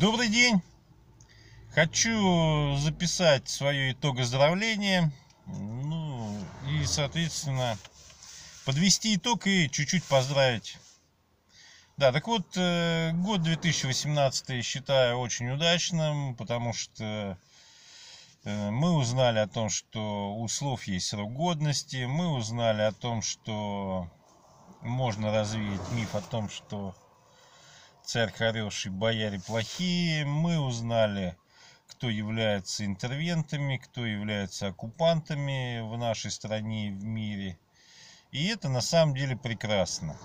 Добрый день! Хочу записать свое итогоздравление. Ну и, соответственно, подвести итог и чуть-чуть поздравить. Да, так вот, э, год 2018 считаю очень удачным, потому что э, мы узнали о том, что у слов есть срок годности, мы узнали о том, что можно развеять миф о том, что царь хороший, бояре плохие. Мы узнали, кто является интервентами, кто является оккупантами в нашей стране и в мире. И это на самом деле прекрасно.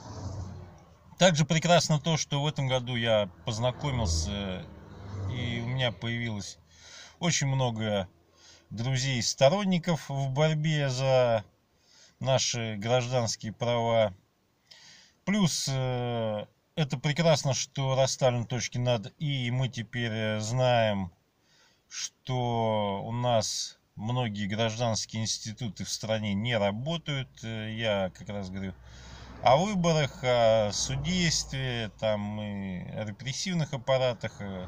Также прекрасно то, что в этом году я познакомился и у меня появилось очень много друзей и сторонников в борьбе за наши гражданские права. Плюс э, это прекрасно, что расставлены точки над «и», и мы теперь э, знаем, что у нас многие гражданские институты в стране не работают. Э, я как раз говорю о выборах, о судействе, там и о репрессивных аппаратах. Э.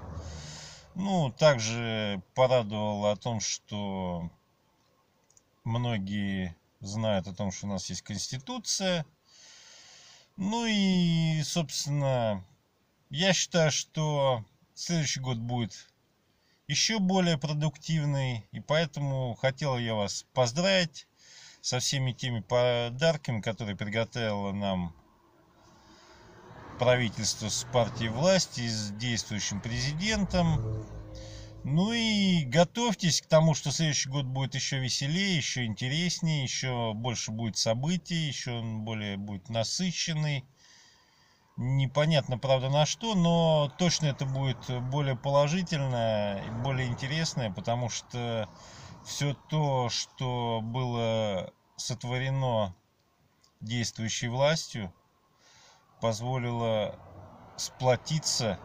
Ну, также порадовало о том, что многие знают о том, что у нас есть Конституция – ну и, собственно, я считаю, что следующий год будет еще более продуктивный. И поэтому хотел я вас поздравить со всеми теми подарками, которые приготовило нам правительство с партией власти, с действующим президентом. Ну и готовьтесь к тому, что следующий год будет еще веселее, еще интереснее, еще больше будет событий, еще он более будет насыщенный. Непонятно, правда, на что, но точно это будет более положительно, более интересное, потому что все то, что было сотворено действующей властью, позволило сплотиться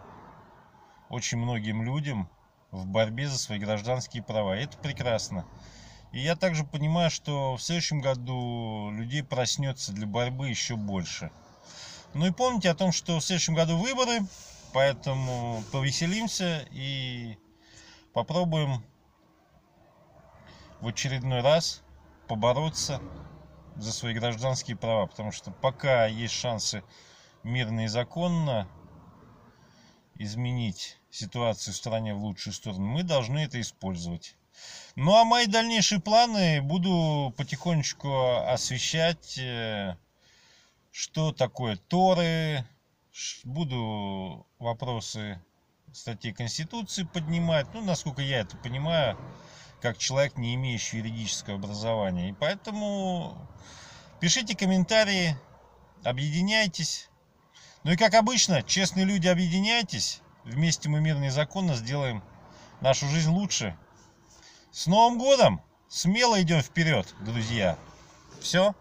очень многим людям – в борьбе за свои гражданские права. Это прекрасно. И я также понимаю, что в следующем году людей проснется для борьбы еще больше. Ну и помните о том, что в следующем году выборы, поэтому повеселимся и попробуем в очередной раз побороться за свои гражданские права, потому что пока есть шансы мирно и законно изменить ситуацию в стране в лучшую сторону, мы должны это использовать. Ну а мои дальнейшие планы буду потихонечку освещать, э, что такое Торы, буду вопросы статьи Конституции поднимать, ну насколько я это понимаю, как человек, не имеющий юридического образования. И поэтому пишите комментарии, объединяйтесь. Ну и как обычно, честные люди, объединяйтесь. Вместе мы мирно и законно сделаем нашу жизнь лучше. С Новым Годом! Смело идем вперед, друзья! Все?